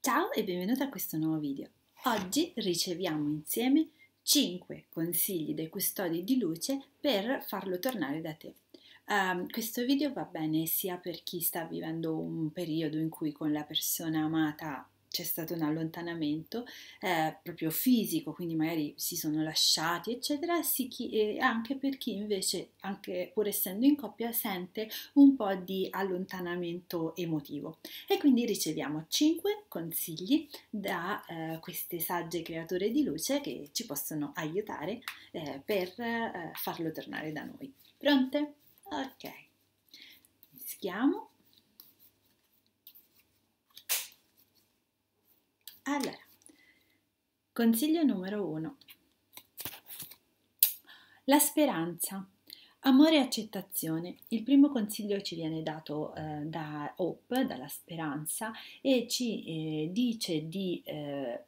Ciao e benvenuti a questo nuovo video. Oggi riceviamo insieme 5 consigli dei custodi di luce per farlo tornare da te. Um, questo video va bene sia per chi sta vivendo un periodo in cui con la persona amata c'è stato un allontanamento eh, proprio fisico, quindi magari si sono lasciati, eccetera, chi, eh, anche per chi invece, anche pur essendo in coppia, sente un po' di allontanamento emotivo. E quindi riceviamo 5 consigli da eh, queste sagge creature di luce che ci possono aiutare eh, per eh, farlo tornare da noi. Pronte? Ok. Mischiamo Allora, consiglio numero uno. La speranza. Amore e accettazione. Il primo consiglio ci viene dato eh, da Hope, dalla speranza, e ci eh, dice di eh,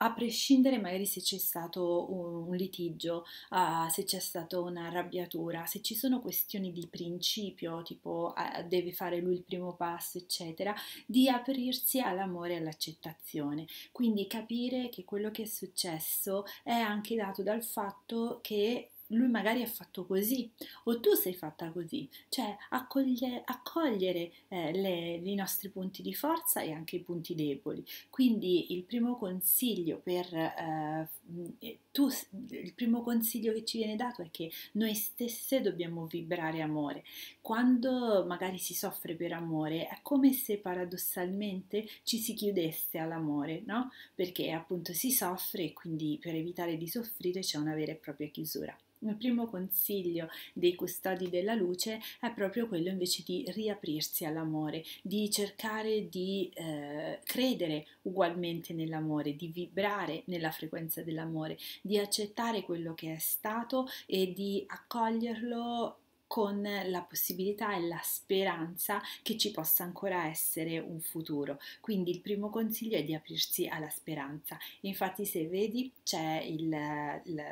a prescindere magari se c'è stato un litigio, uh, se c'è stata un'arrabbiatura, se ci sono questioni di principio, tipo uh, deve fare lui il primo passo, eccetera, di aprirsi all'amore e all'accettazione. Quindi capire che quello che è successo è anche dato dal fatto che lui magari è fatto così o tu sei fatta così, cioè accoglie, accogliere eh, le, i nostri punti di forza e anche i punti deboli. Quindi il primo consiglio per eh, mm, tu, il primo consiglio che ci viene dato è che noi stesse dobbiamo vibrare amore. Quando magari si soffre per amore è come se paradossalmente ci si chiudesse all'amore, no? Perché appunto si soffre e quindi per evitare di soffrire c'è una vera e propria chiusura. Il primo consiglio dei custodi della luce è proprio quello invece di riaprirsi all'amore, di cercare di eh, credere ugualmente nell'amore, di vibrare nella frequenza dell'amore, di accettare quello che è stato e di accoglierlo con la possibilità e la speranza che ci possa ancora essere un futuro. Quindi il primo consiglio è di aprirsi alla speranza. Infatti se vedi c'è il, il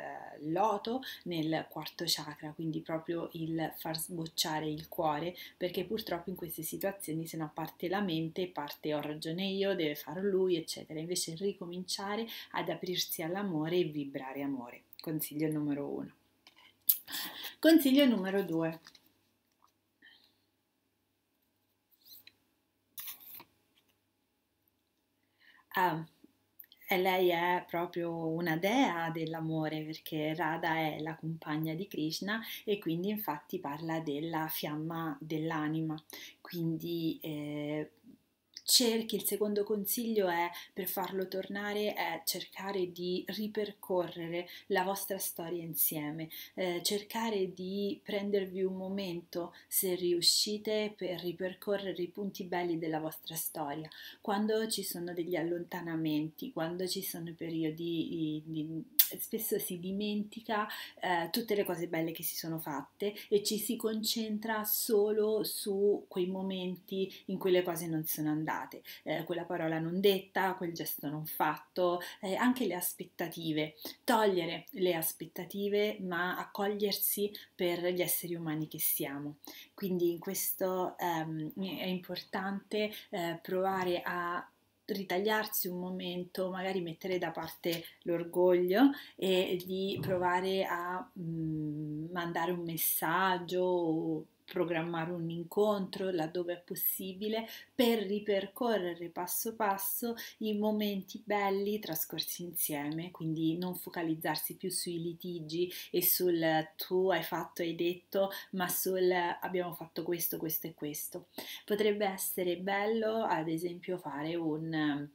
loto nel quarto chakra, quindi proprio il far sbocciare il cuore, perché purtroppo in queste situazioni se no parte la mente, parte ho ragione io, deve farlo lui, eccetera. Invece ricominciare ad aprirsi all'amore e vibrare amore. Consiglio numero uno. Consiglio numero 2. Ah, lei è proprio una dea dell'amore perché Radha è la compagna di Krishna e quindi infatti parla della fiamma dell'anima, quindi eh, cerchi, il secondo consiglio è per farlo tornare è cercare di ripercorrere la vostra storia insieme, eh, cercare di prendervi un momento se riuscite per ripercorrere i punti belli della vostra storia, quando ci sono degli allontanamenti, quando ci sono periodi di, di spesso si dimentica eh, tutte le cose belle che si sono fatte e ci si concentra solo su quei momenti in cui le cose non sono andate, eh, quella parola non detta, quel gesto non fatto, eh, anche le aspettative, togliere le aspettative ma accogliersi per gli esseri umani che siamo. Quindi in questo ehm, è importante eh, provare a ritagliarsi un momento, magari mettere da parte l'orgoglio e di mm. provare a mh, mm, mandare un messaggio programmare un incontro laddove è possibile per ripercorrere passo passo i momenti belli trascorsi insieme, quindi non focalizzarsi più sui litigi e sul tu hai fatto, hai detto, ma sul abbiamo fatto questo, questo e questo. Potrebbe essere bello ad esempio fare un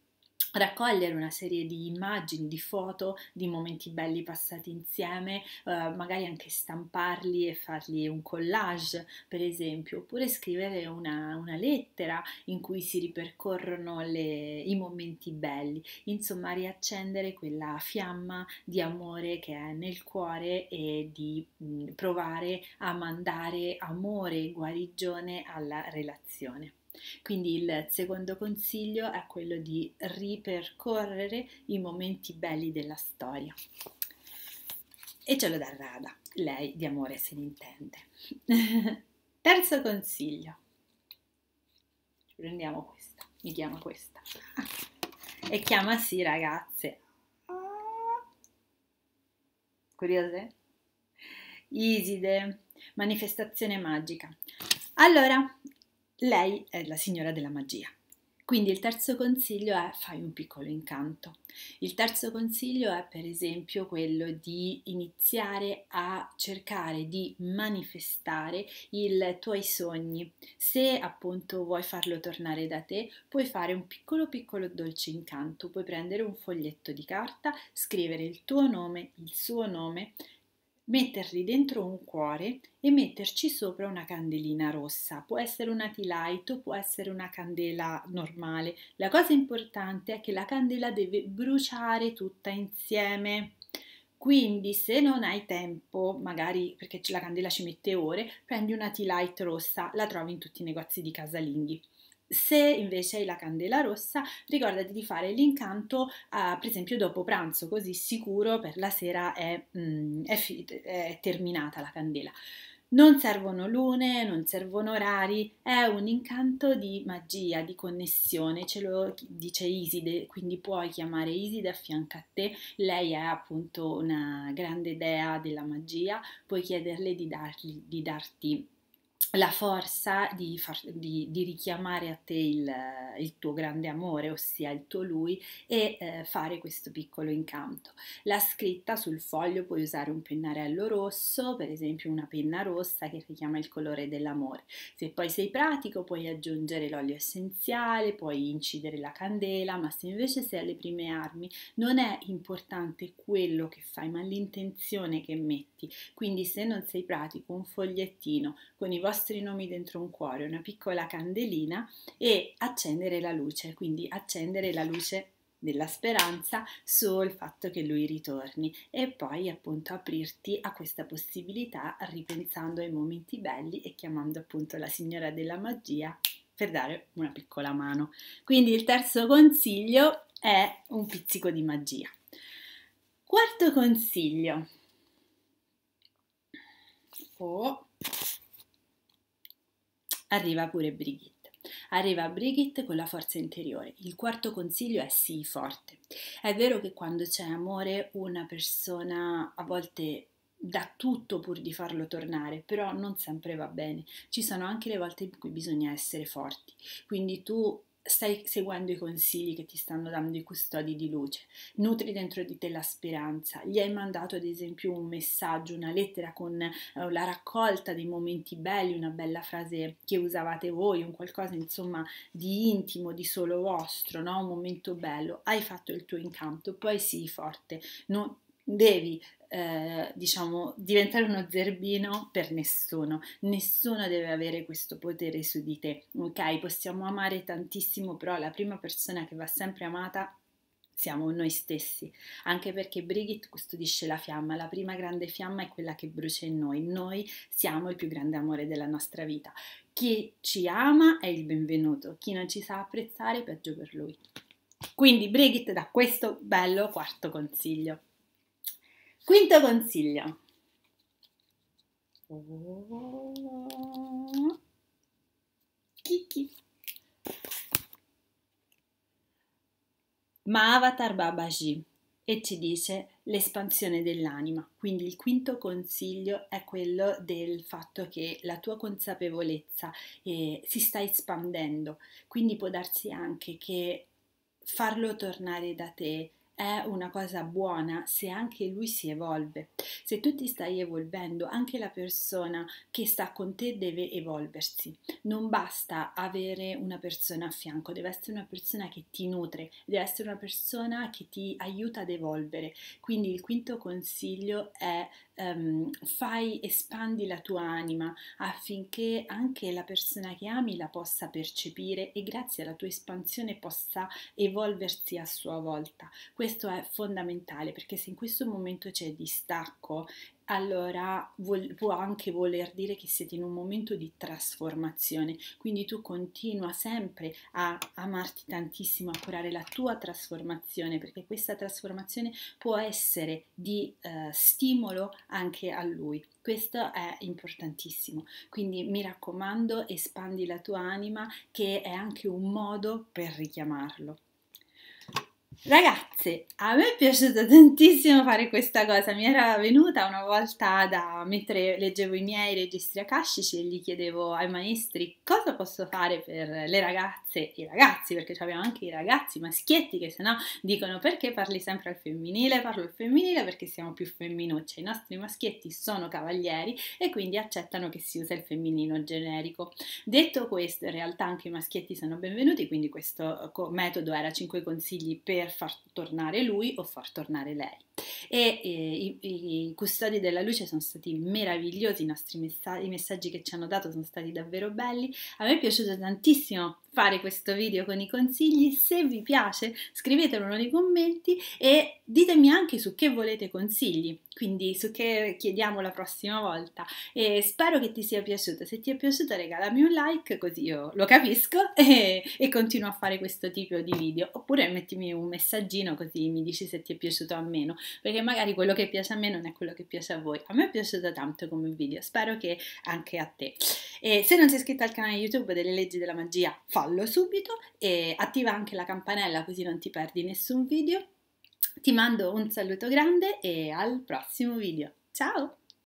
raccogliere una serie di immagini, di foto, di momenti belli passati insieme, eh, magari anche stamparli e fargli un collage, per esempio, oppure scrivere una, una lettera in cui si ripercorrono le, i momenti belli, insomma riaccendere quella fiamma di amore che è nel cuore e di mh, mm, provare a mandare amore, guarigione alla relazione. Quindi il secondo consiglio è quello di ripercorrere i momenti belli della storia. E ce lo dà Rada, lei di amore se ne intende. Terzo consiglio. Prendiamo questa, mi chiama questa. E chiama sì ragazze. Curiose? Eh? Iside, manifestazione magica. Allora, lei è la signora della magia. Quindi il terzo consiglio è fai un piccolo incanto. Il terzo consiglio è per esempio quello di iniziare a cercare di manifestare i tuoi sogni. Se appunto vuoi farlo tornare da te, puoi fare un piccolo piccolo dolce incanto, puoi prendere un foglietto di carta, scrivere il tuo nome, il suo nome metterli dentro un cuore e metterci sopra una candelina rossa. Può essere una tea light può essere una candela normale. La cosa importante è che la candela deve bruciare tutta insieme. Quindi se non hai tempo, magari perché la candela ci mette ore, prendi una tea light rossa, la trovi in tutti i negozi di casalinghi. Se invece hai la candela rossa, ricordati di fare l'incanto, eh, per esempio, dopo pranzo, così sicuro per la sera è, mm, è, è terminata la candela. Non servono lune, non servono orari, è un incanto di magia, di connessione, ce lo dice Iside, quindi puoi chiamare Iside a fianco a te, lei è appunto una grande dea della magia, puoi chiederle di, dargli, di darti la forza di, far, di, di, richiamare a te il, il, tuo grande amore, ossia il tuo lui, e eh, fare questo piccolo incanto. La scritta sul foglio puoi usare un pennarello rosso, per esempio una penna rossa che richiama il colore dell'amore. Se poi sei pratico puoi aggiungere l'olio essenziale, puoi incidere la candela, ma se invece sei alle prime armi non è importante quello che fai, ma l'intenzione che metti. Quindi se non sei pratico, un fogliettino con i vostri vostri nomi dentro un cuore, una piccola candelina e accendere la luce, quindi accendere la luce della speranza sul fatto che lui ritorni e poi appunto aprirti a questa possibilità ripensando ai momenti belli e chiamando appunto la signora della magia per dare una piccola mano. Quindi il terzo consiglio è un pizzico di magia. Quarto consiglio. Oh Arriva pure Brigitte. Arriva Brigitte con la forza interiore. Il quarto consiglio è sii forte. È vero che quando c'è amore una persona a volte dà tutto pur di farlo tornare, però non sempre va bene. Ci sono anche le volte in cui bisogna essere forti. Quindi tu stai seguendo i consigli che ti stanno dando i custodi di luce, nutri dentro di te la speranza, gli hai mandato ad esempio un messaggio, una lettera con eh, la raccolta dei momenti belli, una bella frase che usavate voi, un qualcosa insomma di intimo, di solo vostro, no? un momento bello, hai fatto il tuo incanto, poi sii forte, non, devi eh, diciamo, diventare uno zerbino per nessuno. Nessuno deve avere questo potere su di te, ok? Possiamo amare tantissimo, però la prima persona che va sempre amata siamo noi stessi, anche perché Brigitte custodisce la fiamma, la prima grande fiamma è quella che brucia in noi, noi siamo il più grande amore della nostra vita. Chi ci ama è il benvenuto, chi non ci sa apprezzare peggio per lui. Quindi Brigitte da questo bello quarto consiglio. Quinto consiglio. Kiki. Ma Avatar Babaji e ci dice l'espansione dell'anima. Quindi il quinto consiglio è quello del fatto che la tua consapevolezza eh, si sta espandendo, quindi può darsi anche che farlo tornare da te è una cosa buona se anche lui si evolve. Se tu ti stai evolvendo, anche la persona che sta con te deve evolversi. Non basta avere una persona a fianco, deve essere una persona che ti nutre, deve essere una persona che ti aiuta ad evolvere. Quindi il quinto consiglio è um, fai, espandi la tua anima affinché anche la persona che ami la possa percepire e grazie alla tua espansione possa evolversi a sua volta questo è fondamentale perché se in questo momento c'è distacco, allora vuol, può anche voler dire che siete in un momento di trasformazione, quindi tu continua sempre a amarti tantissimo, a curare la tua trasformazione, perché questa trasformazione può essere di eh, stimolo anche a lui. Questo è importantissimo, quindi mi raccomando espandi la tua anima che è anche un modo per richiamarlo. Ragazze, a me è piaciuto tantissimo fare questa cosa, mi era venuta una volta da mentre leggevo i miei registri akashici e gli chiedevo ai maestri cosa posso fare per le ragazze e i ragazzi, perché abbiamo anche i ragazzi maschietti che sennò dicono perché parli sempre al femminile, parlo al femminile perché siamo più femminucce, i nostri maschietti sono cavalieri e quindi accettano che si usa il femminino generico. Detto questo, in realtà anche i maschietti sono benvenuti, quindi questo metodo era 5 consigli per far tornare lui o far tornare lei. E eh, i, i, custodi della luce sono stati meravigliosi, i nostri messaggi, i messaggi che ci hanno dato sono stati davvero belli. A me è piaciuto tantissimo fare questo video con i consigli. Se vi piace scrivetelo nei commenti e ditemi anche su che volete consigli, quindi su che chiediamo la prossima volta. E spero che ti sia piaciuto. Se ti è piaciuto regalami un like così io lo capisco e, e continuo a fare questo tipo di video. Oppure mettimi un messaggino così mi dici se ti è piaciuto o meno, perché magari quello che piace a me non è quello che piace a voi. A me è piaciuto tanto come video, spero che anche a te. E se non sei iscritto al canale YouTube delle leggi della magia, fa follow subito e attiva anche la campanella così non ti perdi nessun video. Ti mando un saluto grande e al prossimo video. Ciao!